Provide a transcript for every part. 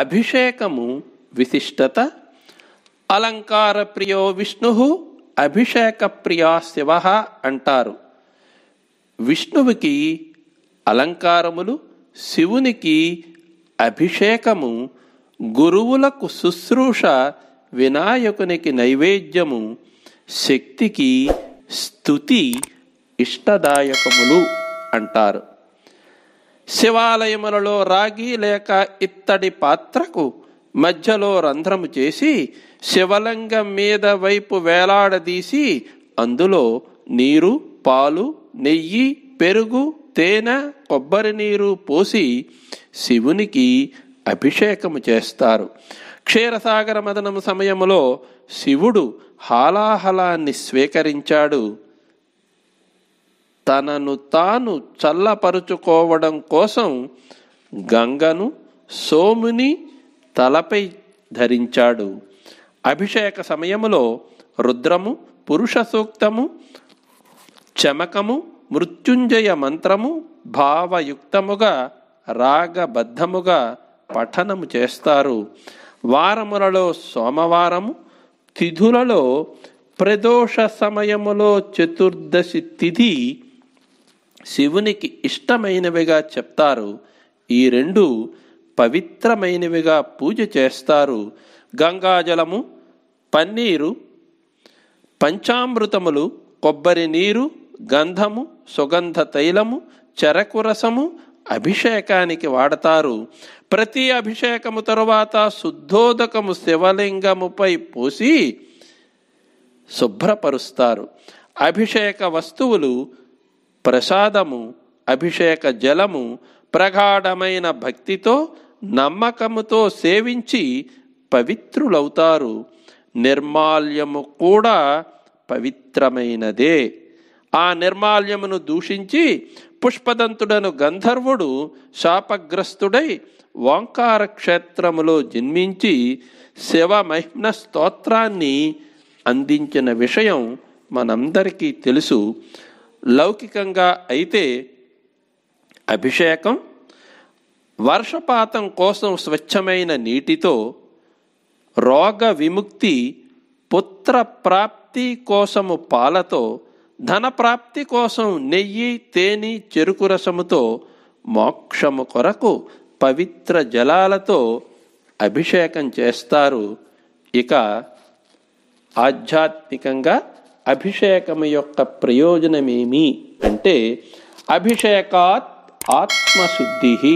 అభిషేకము విశిష్టత అలంకార ప్రియో విష్ణు అభిషేక ప్రియా శివ అంటారు విష్ణువుకి అలంకారములు శివునికి అభిషేకము గురువులకు శుశ్రూష వినాయకునికి నైవేద్యము శక్తికి స్థుతి ఇష్టదాయకములు అంటారు శివాలయములలో రాగి లేక ఇత్తడి పాత్రకు మధ్యలో రంధ్రము చేసి శివలింగం మీద వైపు వేలాడదీసి అందులో నీరు పాలు నెయ్యి పెరుగు తేనె కొబ్బరి నీరు పోసి శివునికి అభిషేకము చేస్తారు క్షీరసాగర మదనం సమయములో శివుడు హాలాహలాన్ని స్వీకరించాడు తనను తాను చల్లపరుచుకోవడం కోసం గంగను సోముని తలపై ధరించాడు అభిషేక సమయములో రుద్రము పురుష సూక్తము చమకము మృత్యుంజయ మంత్రము భావయుక్తముగా రాగబద్ధముగా పఠనము చేస్తారు వారములలో సోమవారము తిథులలో ప్రదోష సమయములో చతుర్దశి తిథి శివునికి ఇష్టమైనవిగా చెప్తారు ఈ రెండు పవిత్రమైనవిగా పూజ చేస్తారు గంగాజలము పన్నీరు పంచామృతములు కొబ్బరి నీరు గంధము సుగంధ తైలము చెరకు రసము అభిషేకానికి వాడతారు ప్రతి అభిషేకము తరువాత శుద్ధోదకము శివలింగముపై పోసి శుభ్రపరుస్తారు అభిషేక వస్తువులు ప్రసాదము అభిషేక జలము ప్రగాఢమైన భక్తితో నమ్మకముతో సేవించి పవిత్రులవుతారు నిర్మాల్యము కూడా పవిత్రమైనదే ఆ నిర్మాల్యమును దూషించి పుష్పదంతుడను గంధర్వుడు శాపగ్రస్తుడై ఓంకార క్షేత్రములో జన్మించి శివమహిమ్న స్తోత్రాన్ని అందించిన విషయం మనందరికీ తెలుసు లౌకికంగా అయితే అభిషేకం వర్షపాతం కోసం స్వచ్ఛమైన నీటితో రోగ విముక్తి పుత్ర ప్రాప్తి కోసము పాలతో ధన ప్రాప్తి కోసం నెయ్యి తేనె చెరుకు రసముతో మోక్షము కొరకు పవిత్ర జలాలతో అభిషేకం చేస్తారు ఇక ఆధ్యాత్మికంగా అభిషేకము యొక్క ప్రయోజనమేమి అంటే అభిషేకాత్ ఆత్మశుద్ధి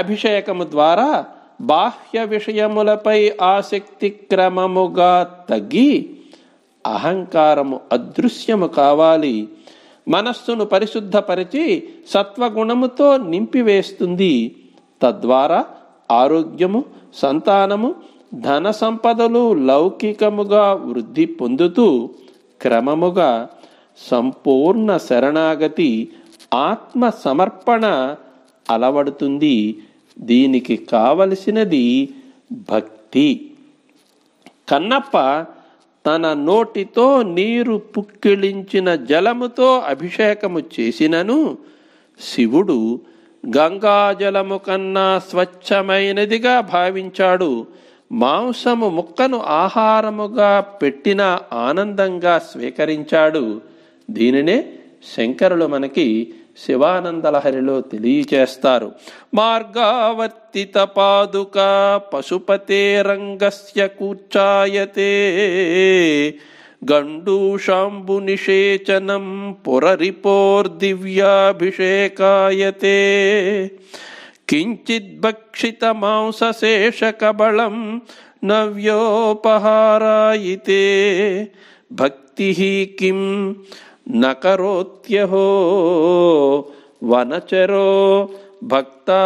అభిషేకము ద్వారా బాహ్య విషయములపై ఆసక్తి క్రమముగా తగ్గి అహంకారము అదృశ్యము కావాలి మనస్సును పరిశుద్ధపరిచి సత్వగుణముతో నింపివేస్తుంది తద్వారా ఆరోగ్యము సంతానము ధన సంపదలు లౌకికముగా వృద్ధి పొందుతూ క్రమముగా సంపూర్ణ శరణాగతి ఆత్మ సమర్పణ అలవడుతుంది దీనికి కావలసినది భక్తి కన్నప్ప తన నోటితో నీరు పుక్కిళించిన జలముతో అభిషేకము చేసినను శివుడు గంగాజలము కన్నా స్వచ్ఛమైనదిగా భావించాడు మాంసము ముక్కను ఆహారముగా పెట్టిన ఆనందంగా స్వీకరించాడు దీనినే శంకరులు మనకి శివానందలహరిలో తెలియచేస్తారు మార్గావర్తిత పాదుక పశుపతే రంగస్య కూర్చాయతే నిషేచనం పురరిపోర్దివ్యాభిషేకాయతే కించిద్భక్షిత మాంసశేషకబళం నవ్యోపహారాయితే किं न करोत्यहो భక్తావతంసాయతే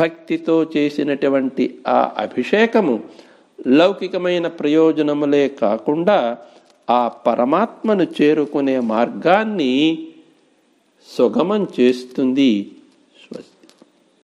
భక్తితో చేసినటువంటి ఆ అభిషేకము లౌకికమైన ప్రయోజనములే కాకుండా ఆ పరమాత్మను చేరుకునే మార్గాన్ని సుగమం చేస్తుంది